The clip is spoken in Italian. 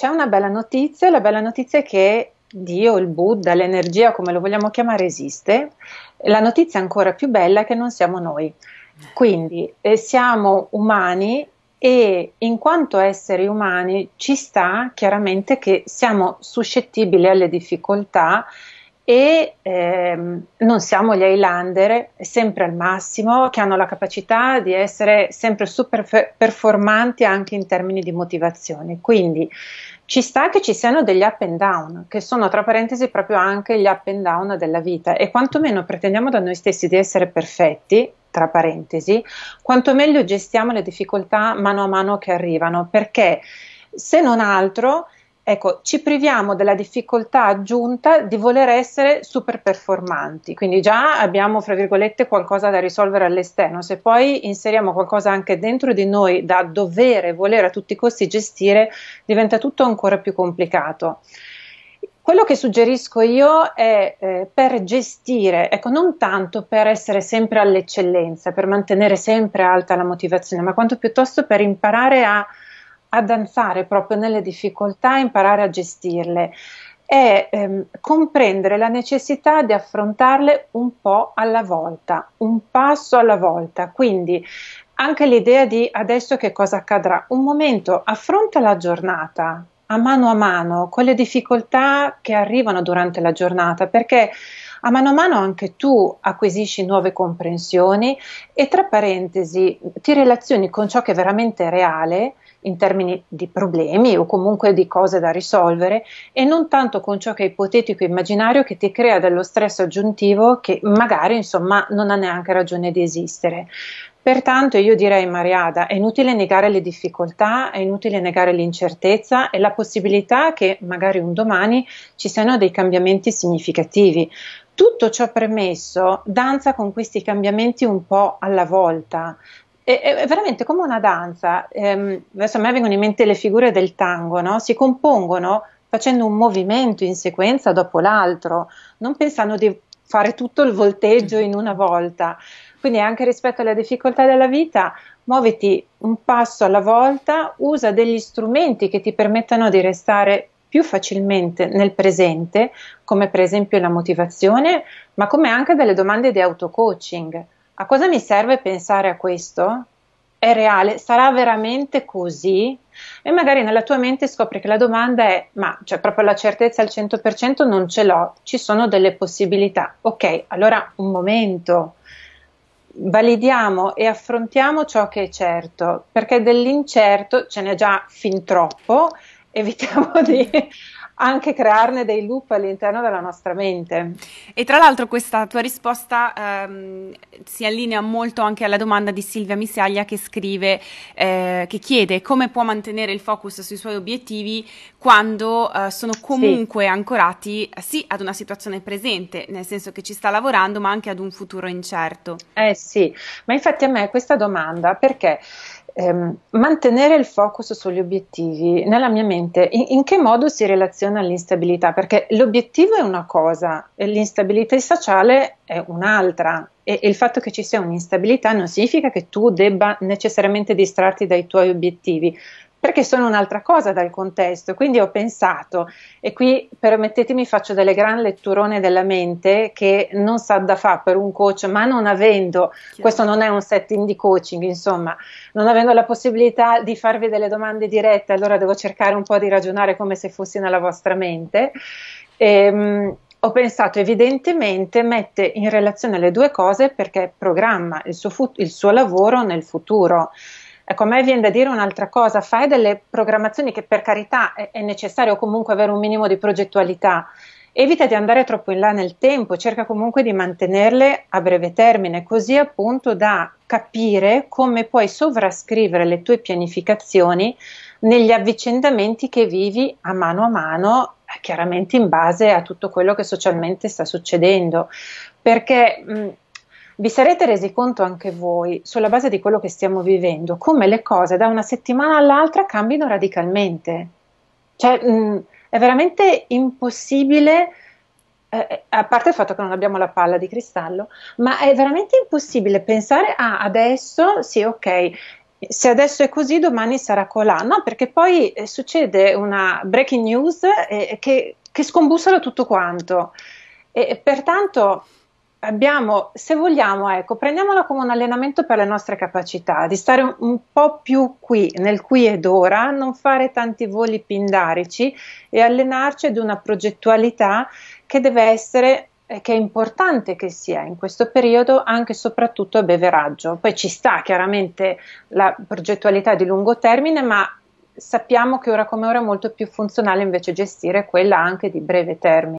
C'è una bella notizia, la bella notizia è che Dio, il Buddha, l'energia, come lo vogliamo chiamare, esiste. La notizia ancora più bella è che non siamo noi. Quindi eh, siamo umani e in quanto esseri umani ci sta chiaramente che siamo suscettibili alle difficoltà, e ehm, non siamo gli Highlander sempre al massimo che hanno la capacità di essere sempre super performanti anche in termini di motivazione. Quindi ci sta che ci siano degli up and down, che sono tra parentesi proprio anche gli up and down della vita e quantomeno pretendiamo da noi stessi di essere perfetti, tra parentesi, quanto meglio gestiamo le difficoltà mano a mano che arrivano, perché se non altro Ecco, ci priviamo della difficoltà aggiunta di voler essere super performanti, quindi già abbiamo, fra virgolette, qualcosa da risolvere all'esterno, se poi inseriamo qualcosa anche dentro di noi da dovere, volere a tutti i costi gestire, diventa tutto ancora più complicato. Quello che suggerisco io è eh, per gestire, ecco, non tanto per essere sempre all'eccellenza, per mantenere sempre alta la motivazione, ma quanto piuttosto per imparare a a danzare proprio nelle difficoltà e imparare a gestirle e ehm, comprendere la necessità di affrontarle un po' alla volta, un passo alla volta. Quindi anche l'idea di adesso che cosa accadrà, un momento affronta la giornata a mano a mano con le difficoltà che arrivano durante la giornata, perché a mano a mano anche tu acquisisci nuove comprensioni e tra parentesi ti relazioni con ciò che è veramente reale in termini di problemi o comunque di cose da risolvere e non tanto con ciò che è ipotetico e immaginario che ti crea dello stress aggiuntivo che magari insomma non ha neanche ragione di esistere. Pertanto io direi Mariada, è inutile negare le difficoltà, è inutile negare l'incertezza e la possibilità che magari un domani ci siano dei cambiamenti significativi. Tutto ciò premesso danza con questi cambiamenti un po' alla volta, è, è veramente come una danza. Ehm, adesso a me vengono in mente le figure del tango, no? si compongono facendo un movimento in sequenza dopo l'altro, non pensando di fare tutto il volteggio in una volta. Quindi anche rispetto alle difficoltà della vita, muoviti un passo alla volta, usa degli strumenti che ti permettano di restare più facilmente nel presente, come per esempio la motivazione, ma come anche delle domande di auto-coaching a cosa mi serve pensare a questo? È reale? Sarà veramente così? E magari nella tua mente scopri che la domanda è, ma cioè proprio la certezza al 100% non ce l'ho, ci sono delle possibilità. Ok, allora un momento, validiamo e affrontiamo ciò che è certo, perché dell'incerto ce n'è già fin troppo, evitiamo di anche crearne dei loop all'interno della nostra mente. E tra l'altro questa tua risposta ehm, si allinea molto anche alla domanda di Silvia Misaglia che scrive, eh, che chiede come può mantenere il focus sui suoi obiettivi quando eh, sono comunque sì. ancorati eh, sì ad una situazione presente, nel senso che ci sta lavorando ma anche ad un futuro incerto. Eh sì, ma infatti a me questa domanda perché ehm, mantenere il focus sugli obiettivi nella mia mente, in, in, che modo si relaziona all'instabilità? Perché l'obiettivo è una cosa, l'instabilità sociale è un'altra e, e il fatto che ci sia un'instabilità non significa che tu debba necessariamente distrarti dai tuoi obiettivi, perché sono un'altra cosa dal contesto. Quindi ho pensato, e qui permettetemi faccio delle gran letturone della mente che non sa da fare per un coach, ma non avendo, Chiaro. questo non è un setting di coaching, insomma, non avendo la possibilità di farvi delle domande dirette, allora devo cercare un po' di ragionare come se fossi nella vostra mente. Ehm, ho pensato evidentemente mette in relazione le due cose perché programma il suo, fut- il suo lavoro nel futuro Ecco, a me viene da dire un'altra cosa, fai delle programmazioni che per carità è, è necessario comunque avere un minimo di progettualità, evita di andare troppo in là nel tempo, cerca comunque di mantenerle a breve termine, così appunto da capire come puoi sovrascrivere le tue pianificazioni negli avvicendamenti che vivi a mano a mano, chiaramente in base a tutto quello che socialmente sta succedendo. Perché mh, vi sarete resi conto anche voi, sulla base di quello che stiamo vivendo, come le cose da una settimana all'altra cambino radicalmente. Cioè, mh, mm, è veramente impossibile, eh, a parte il fatto che non abbiamo la palla di cristallo, ma è veramente impossibile pensare, ah, adesso sì, ok, se adesso è così, domani sarà colà. No, perché poi eh, succede una breaking news eh, che, che scombussola tutto quanto. E, pertanto abbiamo, se vogliamo, ecco, prendiamola come un allenamento per le nostre capacità, di stare un, un, po' più qui, nel qui ed ora, non fare tanti voli pindarici e allenarci ad una progettualità che deve essere eh, che è importante che sia in questo periodo anche e soprattutto a beveraggio. Poi ci sta chiaramente la progettualità di lungo termine, ma sappiamo che ora come ora è molto più funzionale invece gestire quella anche di breve termine.